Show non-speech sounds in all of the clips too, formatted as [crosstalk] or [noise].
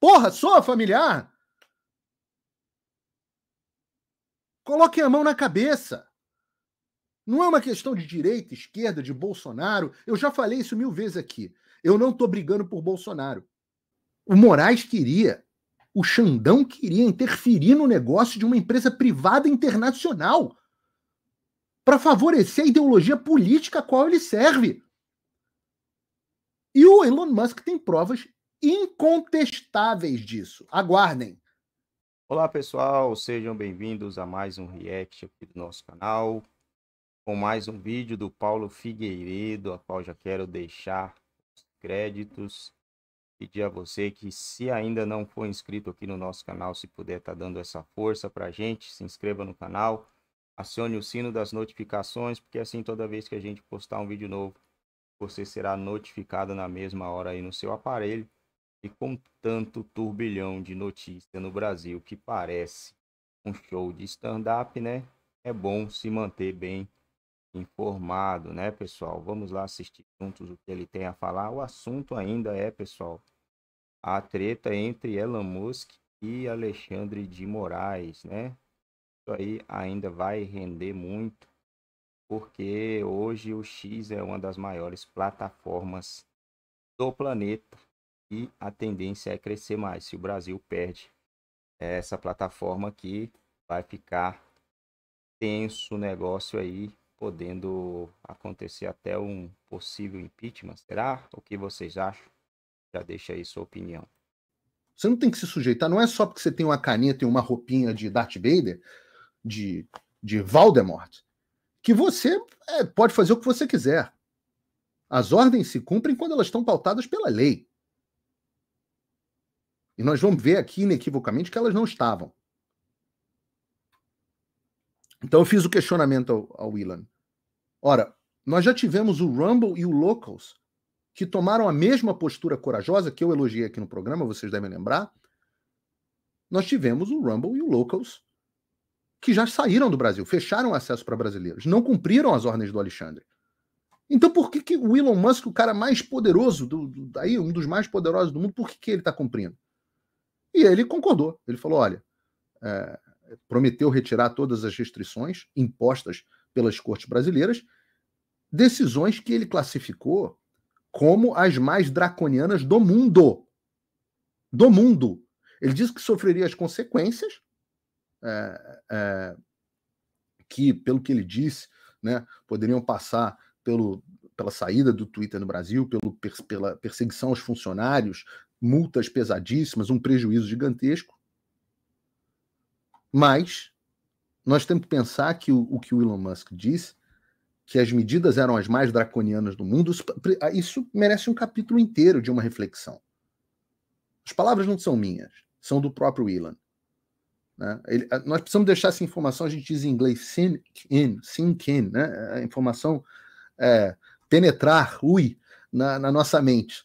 Porra, sou familiar? Coloquem a mão na cabeça. Não é uma questão de direita, esquerda, de Bolsonaro. Eu já falei isso mil vezes aqui. Eu não estou brigando por Bolsonaro. O Moraes queria, o Xandão queria interferir no negócio de uma empresa privada internacional para favorecer a ideologia política a qual ele serve. E o Elon Musk tem provas incontestáveis disso. Aguardem. Olá, pessoal, sejam bem-vindos a mais um react aqui do nosso canal, com mais um vídeo do Paulo Figueiredo, a qual já quero deixar os créditos. Pedir a você que, se ainda não for inscrito aqui no nosso canal, se puder estar tá dando essa força para a gente, se inscreva no canal, acione o sino das notificações, porque é assim toda vez que a gente postar um vídeo novo, você será notificado na mesma hora aí no seu aparelho. E com tanto turbilhão de notícia no Brasil que parece um show de stand-up, né? É bom se manter bem informado, né, pessoal? Vamos lá assistir juntos o que ele tem a falar. O assunto ainda é, pessoal, a treta entre Elon Musk e Alexandre de Moraes, né? Isso aí ainda vai render muito porque hoje o X é uma das maiores plataformas do planeta e a tendência é crescer mais. Se o Brasil perde essa plataforma aqui, vai ficar tenso o negócio aí, podendo acontecer até um possível impeachment. Será? O que vocês acham? Já deixa aí sua opinião. Você não tem que se sujeitar, não é só porque você tem uma caneta e uma roupinha de Darth Vader, de, de Voldemort, que você é, pode fazer o que você quiser. As ordens se cumprem quando elas estão pautadas pela lei. E nós vamos ver aqui inequivocamente que elas não estavam. Então eu fiz o questionamento ao, ao Willan. Ora, nós já tivemos o Rumble e o Locals, que tomaram a mesma postura corajosa que eu elogiei aqui no programa, vocês devem lembrar. Nós tivemos o Rumble e o Locals que já saíram do Brasil, fecharam acesso para brasileiros, não cumpriram as ordens do Alexandre. Então por que, que o Elon Musk, o cara mais poderoso, do, do daí, um dos mais poderosos do mundo, por que, que ele está cumprindo? E ele concordou. Ele falou: olha, é, prometeu retirar todas as restrições impostas pelas cortes brasileiras, decisões que ele classificou como as mais draconianas do mundo. Do mundo. Ele disse que sofreria as consequências é, é, que, pelo que ele disse, né, poderiam passar pelo, pela saída do Twitter no Brasil, pelo, pela perseguição aos funcionários, multas pesadíssimas, um prejuízo gigantesco. Mas nós temos que pensar que o, o que o Elon Musk disse, que as medidas eram as mais draconianas do mundo, isso, ah, isso merece um capítulo inteiro de uma reflexão. As palavras não são minhas, são do próprio Elon. Né? Ele, nós precisamos deixar essa informação, a gente diz em inglês, sink in, sink in, né? a informação é, penetrar, ui, na, na nossa mente.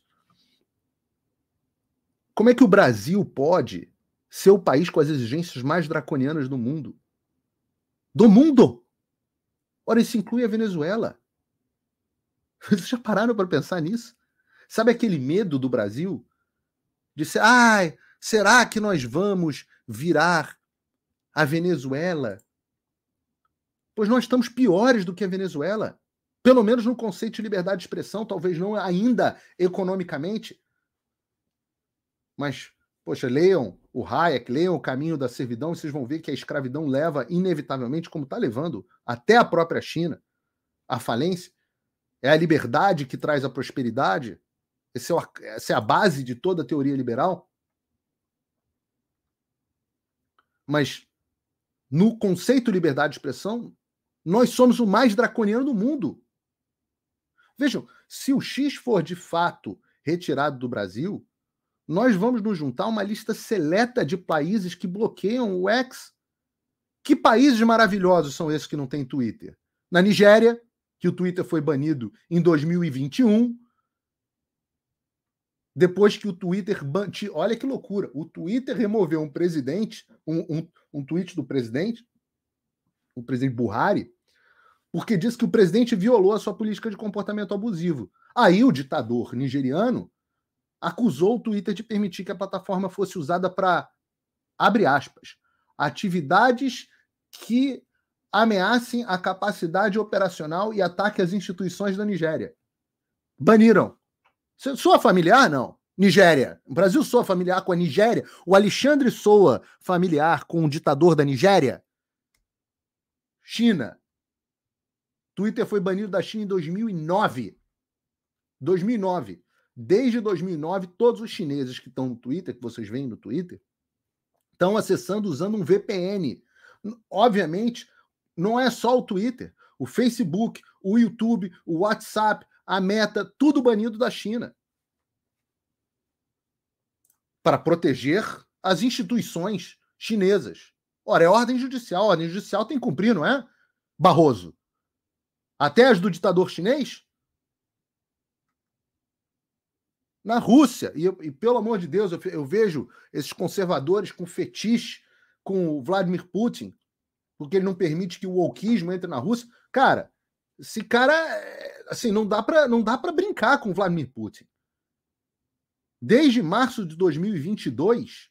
Como é que o Brasil pode ser o país com as exigências mais draconianas do mundo? Do mundo! Ora, isso inclui a Venezuela. [laughs] Vocês já pararam para pensar nisso? Sabe aquele medo do Brasil? De ser, ai, será que nós vamos virar a Venezuela, pois nós estamos piores do que a Venezuela, pelo menos no conceito de liberdade de expressão, talvez não ainda economicamente. Mas, poxa, leiam o Hayek, leiam o caminho da servidão, vocês vão ver que a escravidão leva, inevitavelmente, como está levando até a própria China, à falência. É a liberdade que traz a prosperidade. É essa é a base de toda a teoria liberal. Mas no conceito liberdade de expressão, nós somos o mais draconiano do mundo. Vejam, se o X for de fato retirado do Brasil, nós vamos nos juntar a uma lista seleta de países que bloqueiam o X. Que países maravilhosos são esses que não têm Twitter? Na Nigéria, que o Twitter foi banido em 2021, depois que o Twitter. Ban... Olha que loucura! O Twitter removeu um presidente, um, um, um tweet do presidente, o presidente Burrari, porque disse que o presidente violou a sua política de comportamento abusivo. Aí o ditador nigeriano acusou o Twitter de permitir que a plataforma fosse usada para, abre aspas, atividades que ameacem a capacidade operacional e ataque às instituições da Nigéria. Baniram. Soa familiar? Não. Nigéria. O Brasil soa familiar com a Nigéria? O Alexandre soa familiar com o ditador da Nigéria? China. Twitter foi banido da China em 2009. 2009. Desde 2009, todos os chineses que estão no Twitter, que vocês veem no Twitter, estão acessando usando um VPN. Obviamente, não é só o Twitter. O Facebook, o YouTube, o WhatsApp, a Meta, tudo banido da China. Para proteger as instituições chinesas. Ora, é ordem judicial, a ordem judicial tem que cumprir, não é? Barroso. Até as do ditador chinês? Na Rússia, e, e pelo amor de Deus, eu, eu vejo esses conservadores com fetiche com o Vladimir Putin, porque ele não permite que o wokismo entre na Rússia. Cara, esse cara é, assim, não dá para não dá para brincar com Vladimir Putin. Desde março de 2022,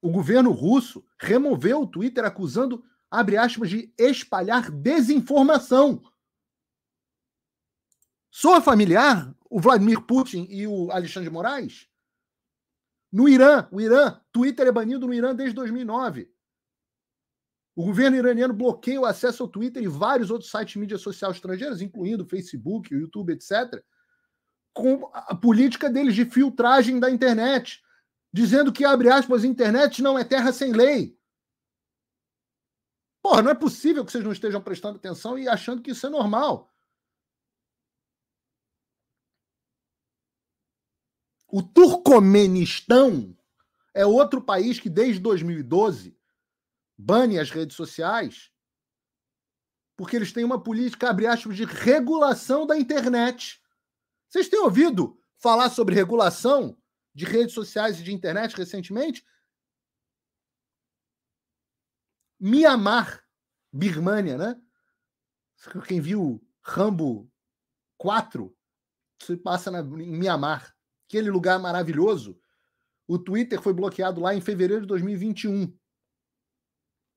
o governo russo removeu o Twitter acusando, abre aspas, de espalhar desinformação. sou familiar o Vladimir Putin e o Alexandre de Moraes? No Irã, o Irã, Twitter é banido no Irã desde 2009. O governo iraniano bloqueia o acesso ao Twitter e vários outros sites de mídia social estrangeiras, incluindo o Facebook, o YouTube, etc., com a política deles de filtragem da internet, dizendo que, abre aspas, internet não é terra sem lei. Porra, não é possível que vocês não estejam prestando atenção e achando que isso é normal. O Turcomenistão é outro país que, desde 2012, bane as redes sociais, porque eles têm uma política, abre aspas, de regulação da internet. Vocês têm ouvido falar sobre regulação de redes sociais e de internet recentemente? Mianmar, Birmania, né? Quem viu Rambo 4 se passa na, em Mianmar, aquele lugar maravilhoso. O Twitter foi bloqueado lá em fevereiro de 2021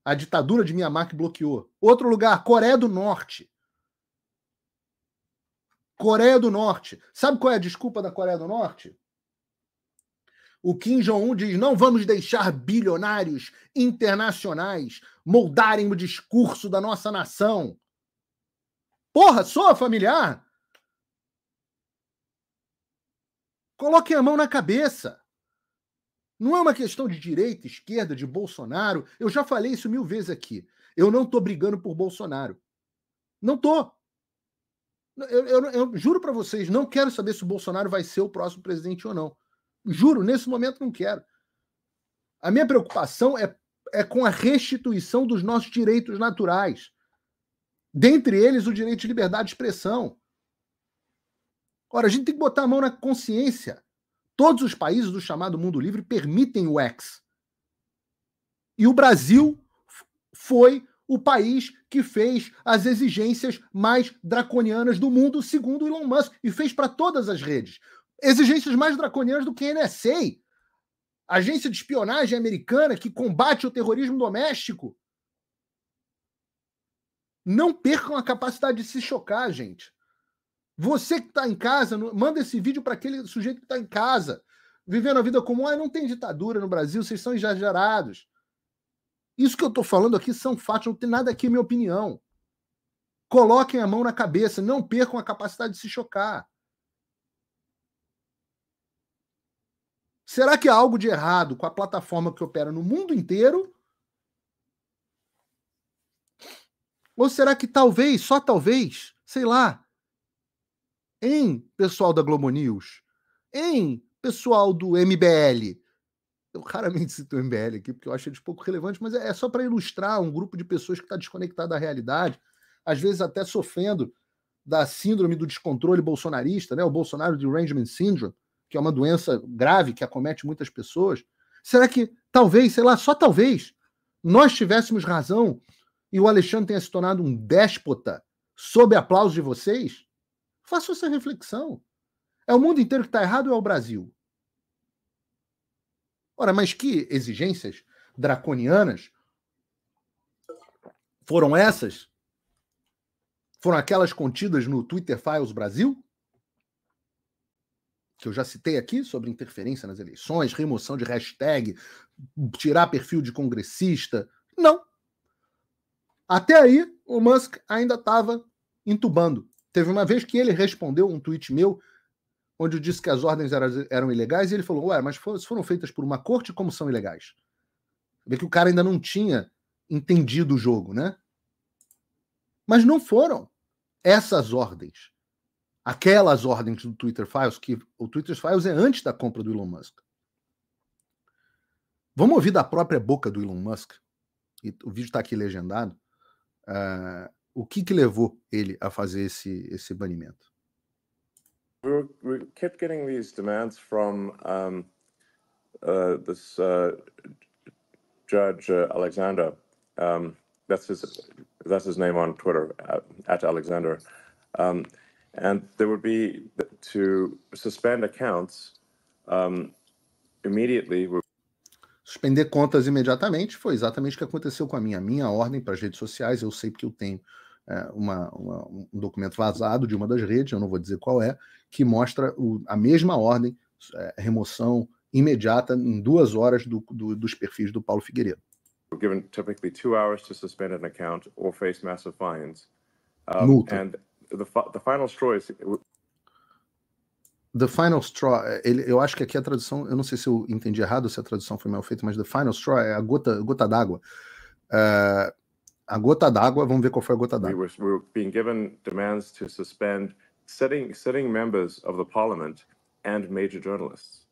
a ditadura de Mianmar que bloqueou. Outro lugar, Coreia do Norte. Coreia do Norte. Sabe qual é a desculpa da Coreia do Norte? O Kim Jong-un diz: não vamos deixar bilionários internacionais moldarem o discurso da nossa nação. Porra, sou familiar? Coloquem a mão na cabeça. Não é uma questão de direita, esquerda, de Bolsonaro. Eu já falei isso mil vezes aqui. Eu não estou brigando por Bolsonaro. Não estou. Eu, eu, eu, juro para vocês, não quero saber se o Bolsonaro vai ser o próximo presidente ou não. Juro, nesse momento não quero. A minha preocupação é, é com a restituição dos nossos direitos naturais. Dentre eles, o direito de liberdade de expressão. Ora, a gente tem que botar a mão na consciência. Todos os países do chamado mundo livre permitem o ex. E o Brasil foi o país que fez as exigências mais draconianas do mundo, segundo Elon Musk, e fez para todas as redes. Exigências mais draconianas do que a NSA, agência de espionagem americana que combate o terrorismo doméstico. Não percam a capacidade de se chocar, gente. Você que está em casa, manda esse vídeo para aquele sujeito que está em casa, vivendo a vida comum. Ah, não tem ditadura no Brasil, vocês são exagerados. Isso que eu estou falando aqui são fatos, não tem nada aqui minha opinião. Coloquem a mão na cabeça, não percam a capacidade de se chocar. Será que há algo de errado com a plataforma que opera no mundo inteiro? Ou será que talvez, só talvez, sei lá, em pessoal da Globo News. Em pessoal do MBL. Eu raramente [laughs] cito o MBL aqui, porque eu acho eles pouco relevantes, mas é, é só para ilustrar um grupo de pessoas que está desconectado da realidade, às vezes até sofrendo da síndrome do descontrole bolsonarista, né? o Bolsonaro Derangement Syndrome, que é uma doença grave que acomete muitas pessoas. Será que talvez, sei lá, só talvez, nós tivéssemos razão e o Alexandre tenha se tornado um déspota sob aplauso de vocês? Faça essa reflexão. É o mundo inteiro que está errado ou é o Brasil? Ora, mas que exigências draconianas foram essas? Foram aquelas contidas no Twitter Files Brasil? Que eu já citei aqui sobre interferência nas eleições, remoção de hashtag, tirar perfil de congressista. Não. Até aí, o Musk ainda estava entubando. Teve uma vez que ele respondeu um tweet meu, onde eu disse que as ordens eram, ilegais, e ele falou: Ué, mas foram feitas por uma corte, como são ilegais? Vê que o cara ainda não tinha entendido o jogo, né? Mas não foram essas ordens, aquelas ordens do Twitter Files, que o Twitter Files é antes da compra do Elon Musk. Vamos ouvir da própria boca do Elon Musk, e o vídeo está aqui legendado, uh, o que, que levou ele a fazer esse, esse banimento? We, we kept getting these demands from um, uh, this uh, judge uh, Alexander. Um, that's his that's his name on Twitter at, uh, at Alexander, um, and there would be to suspend accounts immediately. Suspender contas imediatamente foi exatamente o que aconteceu com a minha. Minha ordem para as redes sociais, eu sei porque eu tenho é, uma, uma, um documento vazado de uma das redes, eu não vou dizer qual é, que mostra o, a mesma ordem, é, remoção imediata em duas horas do, do, dos perfis do Paulo Figueiredo. We're given typically two hours to suspend an account or face massive fines. Um, And the, the final straw is... The Final Straw, é, ele, eu acho que aqui a tradução, eu não sei se eu entendi errado, se a tradução foi mal feita, mas The Final Straw é a gota, gota d'água. Uh, a gota d'água, vamos ver qual foi a gota d'água. We were, being given demands to suspend sitting, sitting members of the parliament and major journalists.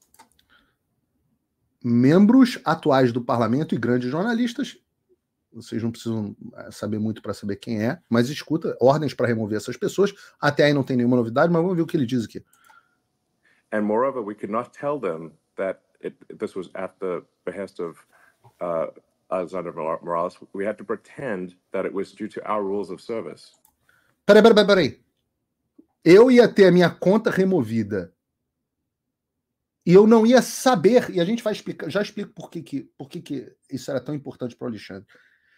Membros atuais do parlamento e grandes jornalistas. Vocês não precisam eh, saber muito para saber quem é, mas escuta ordens para remover essas pessoas. Até aí não tem nenhuma novidade, mas vamos ver o que ele diz aqui. And moreover, we could not tell them that it, this was at the behest of uh, Alexander Morales, we had to pretend that it was due to our rules of service. Peraí, peraí, peraí. Eu ia ter a minha conta removida. E eu não ia saber, e a gente vai explicar, já explico por que, que, por que, que isso era tão importante para o Alexandre.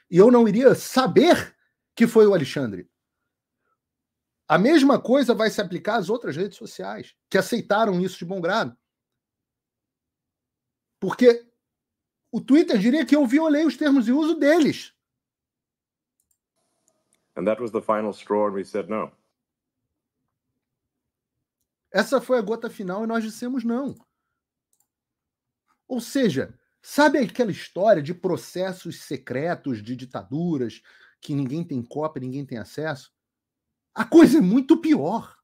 E eu não iria saber que foi o Alexandre. A mesma coisa vai se aplicar às outras redes sociais, que aceitaram isso de bom grado. Porque o Twitter diria que eu violei os termos de uso deles. And that was the final straw and we said no. Essa foi a gota final e nós dissemos não. Ou seja, sabe aquela história de processos secretos de ditaduras que ninguém tem cópia, ninguém tem acesso? A coisa é muito pior.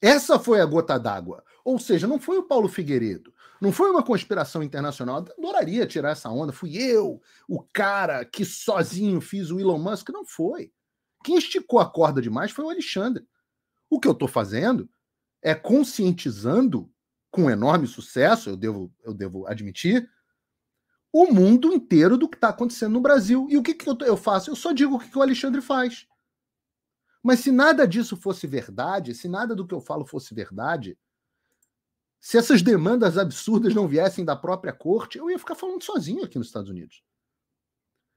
Essa foi a gota d'água. Ou seja, não foi o Paulo Figueiredo. Não foi uma conspiração internacional. Eu adoraria tirar essa onda. Fui eu, o cara que sozinho fiz o Elon Musk. Não foi. Quem esticou a corda demais foi o Alexandre. O que eu estou fazendo é conscientizando, com enorme sucesso, eu devo, eu devo admitir, o mundo inteiro do que está acontecendo no Brasil. E o que, que eu, eu faço? Eu só digo o que, que o Alexandre faz. Mas se nada disso fosse verdade, se nada do que eu falo fosse verdade, se essas demandas absurdas não viessem da própria corte, eu ia ficar falando sozinho aqui nos Estados Unidos.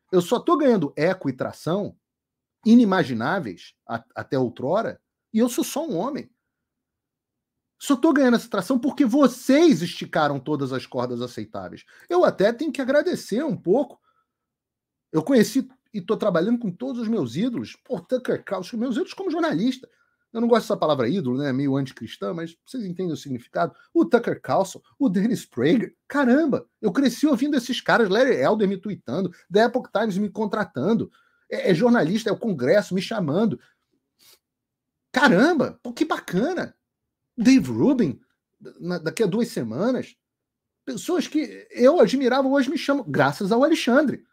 Eu só estou ganhando eco e tração inimagináveis a, até outrora, e eu sou só um homem. Só estou ganhando essa tração porque vocês esticaram todas as cordas aceitáveis. Eu até tenho que agradecer um pouco. Eu conheci e estou trabalhando com todos os meus ídolos, por Tucker Carlson, meus ídolos como jornalista. Eu não gosto dessa palavra ídolo, né? Meio anticristã, mas vocês entendem o significado. O Tucker Carlson, o Dennis Prager. Caramba, eu cresci ouvindo esses caras, Larry Elder me tweetando, The Epoch Times me contratando, é, é jornalista, é o Congresso me chamando. Caramba, pô, que bacana. Dave Rubin, na, daqui a duas semanas. Pessoas que eu admirava hoje me chamam, graças ao Alexandre.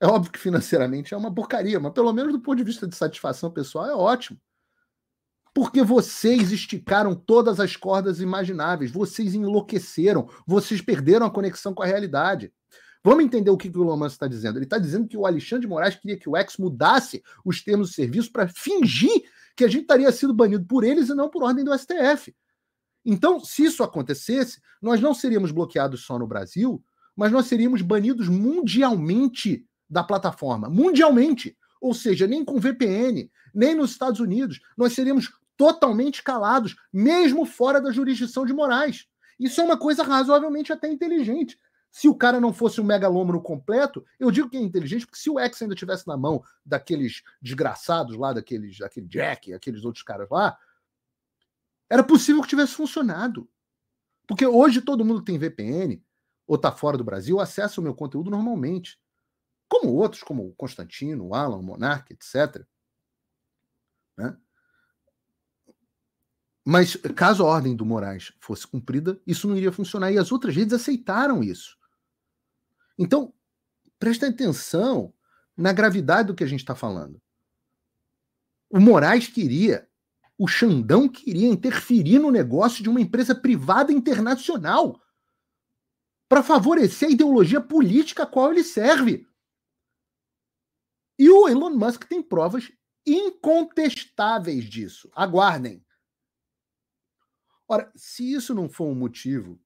É óbvio que financeiramente é uma porcaria, mas pelo menos do ponto de vista de satisfação pessoal é ótimo. Porque vocês esticaram todas as cordas imagináveis, vocês enlouqueceram, vocês perderam a conexão com a realidade. Vamos entender o que, o Loman está dizendo. Ele está dizendo que o Alexandre de Moraes queria que o ex mudasse os termos de serviço para fingir que a gente estaria sendo banido por eles e não por ordem do STF. Então, se isso acontecesse, nós não seríamos bloqueados só no Brasil, mas nós seríamos banidos mundialmente da plataforma mundialmente. Ou seja, nem com VPN, nem nos Estados Unidos, nós seríamos totalmente calados, mesmo fora da jurisdição de Moraes. Isso é uma coisa razoavelmente até inteligente. Se o cara não fosse um megalômano completo, eu digo que é inteligente, porque se o X ainda tivesse na mão daqueles desgraçados lá, daqueles, daquele Jack, aqueles outros caras lá, era possível que tivesse funcionado. Porque hoje todo mundo que tem VPN ou está fora do Brasil acessa o meu conteúdo normalmente como outros, como o Constantino, o Alan, o etc. Né? Mas caso a ordem do Moraes fosse cumprida, isso não iria funcionar. E as outras redes aceitaram isso. Então, presta atenção na gravidade do que a gente está falando. O Moraes queria, o Xandão queria interferir no negócio de uma empresa privada internacional para favorecer a ideologia política a qual ele serve. E o Elon Musk tem provas incontestáveis disso. Aguardem. Ora, se isso não for um motivo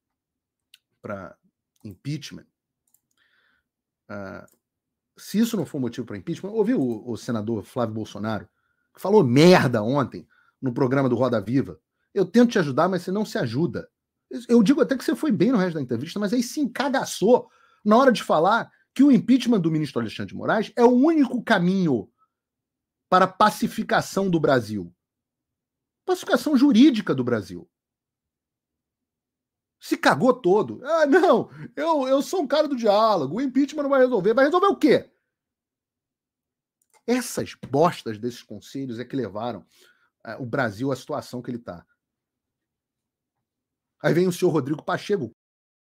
para impeachment, uh, se isso não for um motivo para impeachment, ouviu o, o senador Flávio Bolsonaro, que falou merda ontem no programa do Roda Viva. Eu tento te ajudar, mas você não se ajuda. Eu digo até que você foi bem no resto da entrevista, mas aí se encagaçou na hora de falar que o impeachment do ministro Alexandre de Moraes é o único caminho para a pacificação do Brasil. Pacificação jurídica do Brasil. Se cagou todo. Ah, não, eu, eu sou um cara do diálogo, o impeachment não vai resolver. Vai resolver o quê? Essas bostas desses conselhos é que levaram eh, o Brasil à situação que ele está. Aí vem o senhor Rodrigo Pacheco.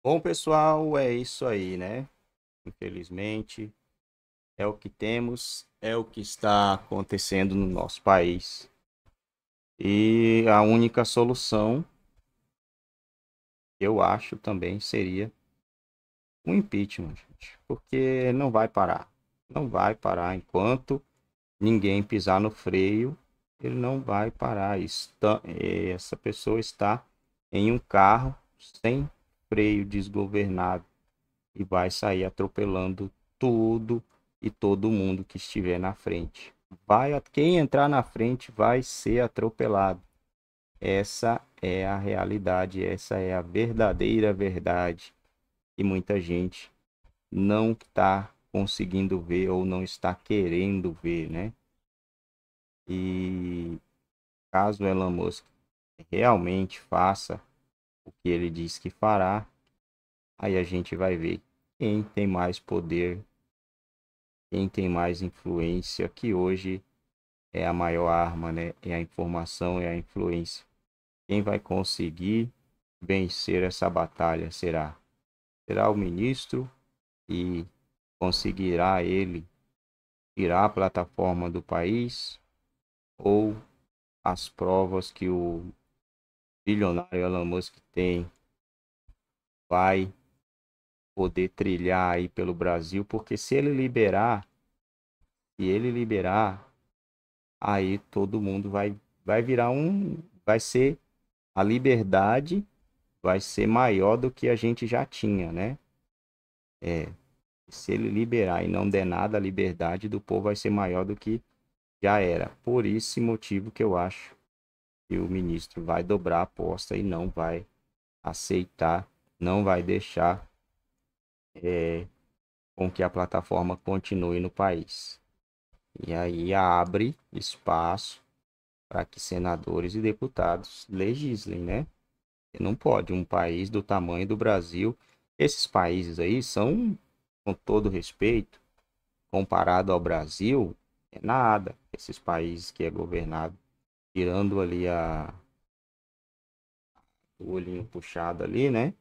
Bom, pessoal, é isso aí, né? Infelizmente, é o que temos, é o que está acontecendo no nosso país. E a única solução, eu acho também, seria um impeachment, gente, porque não vai parar. Não vai parar enquanto ninguém pisar no freio, ele não vai parar. Está, é, essa pessoa está em um carro sem freio, desgovernado e vai sair atropelando tudo e todo mundo que estiver na frente. Vai quem entrar na frente vai ser atropelado. Essa é a realidade, essa é a verdadeira verdade. E muita gente não está conseguindo ver ou não está querendo ver, né? E caso Elon Musk realmente faça o que ele diz que fará, Aí a gente vai ver quem tem mais poder, quem tem mais influência, que hoje é a maior arma, né? É a informação, é a influência. Quem vai conseguir vencer essa batalha será será o ministro e conseguirá ele tirar a plataforma do país ou as provas que o bilionário Elon Musk tem vai poder trilhar aí pelo Brasil, porque se ele liberar, se ele liberar, aí todo mundo vai vai virar um vai ser a liberdade vai ser maior do que a gente já tinha, né? É, se ele liberar e não der nada, a liberdade do povo vai ser maior do que já era. Por esse motivo que eu acho que o ministro vai dobrar a aposta e não vai aceitar, não vai deixar é, com que a plataforma continue no país. E aí abre espaço para que senadores e deputados legislem, né? Não pode um país do tamanho do Brasil. Esses países aí são, com todo respeito, comparado ao Brasil, é nada. Esses países que é governado, tirando ali a o olhinho puxado ali, né?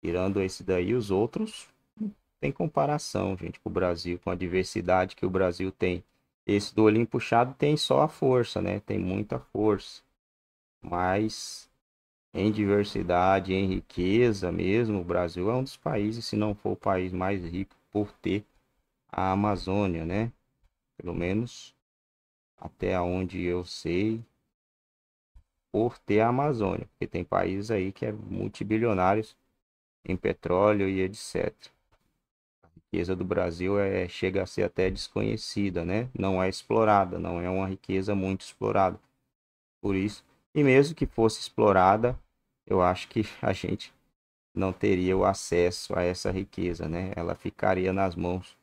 Tirando esse daí, os outros não tem comparação, gente, com o Brasil, com a diversidade que o Brasil tem. Esse do olhinho puxado tem só a força, né? Tem muita força. Mas em diversidade, em riqueza mesmo, o Brasil é um dos países, se não for o país mais rico por ter a Amazônia, né? Pelo menos até onde eu sei, por ter a Amazônia, porque tem países aí que é multibilionários em petróleo e etc. A riqueza do Brasil é, chega a ser até desconhecida, né? não é explorada, não é uma riqueza muito explorada. Por isso, e mesmo que fosse explorada, eu acho que [laughs] a gente não teria o acesso a essa riqueza, né? Ela ficaria nas mãos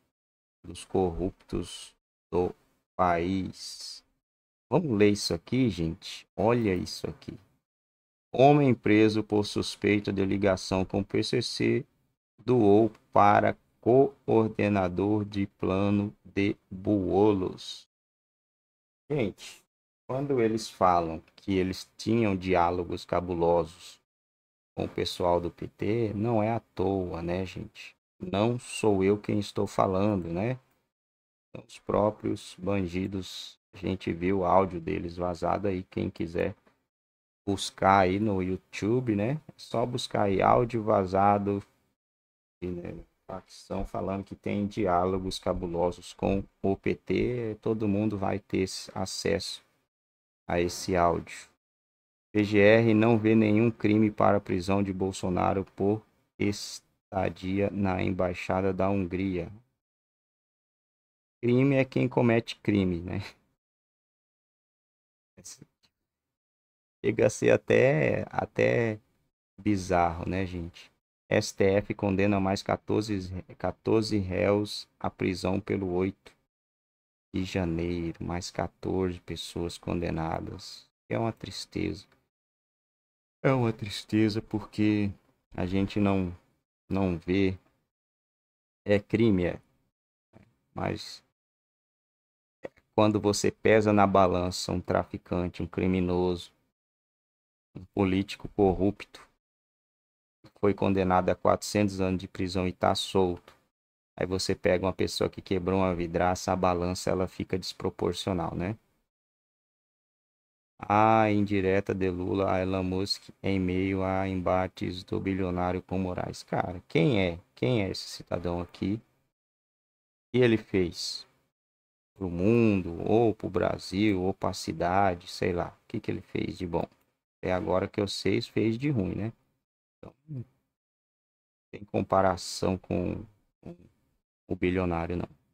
dos corruptos do país. Vamos ler isso aqui, gente. Olha isso aqui homem preso por suspeita de ligação com o PCC doou para coordenador de plano de Buolos. Gente, quando eles falam que eles tinham diálogos cabulosos com o pessoal do PT, não é à toa, né, gente? Não sou eu quem estou falando, né? São os próprios bandidos. A gente viu o áudio deles vazado aí, quem quiser buscar aí no YouTube, né? É só buscar aí áudio vazado e, né, facção falando que tem diálogos cabulosos com o PT, todo mundo vai ter acesso a esse áudio. PGR não vê nenhum crime para prisão de Bolsonaro por estadia na embaixada da Hungria. Crime é quem comete crime, né? Chega a ser até, até bizarro, né, gente? STF condena mais 14, 14 réus à prisão pelo 8 de janeiro. Mais 14 pessoas condenadas. É uma tristeza. É uma tristeza porque a gente não, não vê. É crime, é. Mas quando você pesa na balança um traficante, um criminoso, um político corrupto. Foi condenado a 400 anos de prisão e está solto. Aí você pega uma pessoa que quebrou uma vidraça, a balança ela fica desproporcional, né? A indireta de Lula a Elon Musk em meio a embates do bilionário com Moraes. Cara, quem é? Quem é esse cidadão aqui? O que ele fez? Para o mundo, ou para o Brasil, ou para a cidade, sei lá. O que, que ele fez de bom? Até agora que eu sei, isso fez de ruim, né? Então, hum. em comparação com o bilionário, não.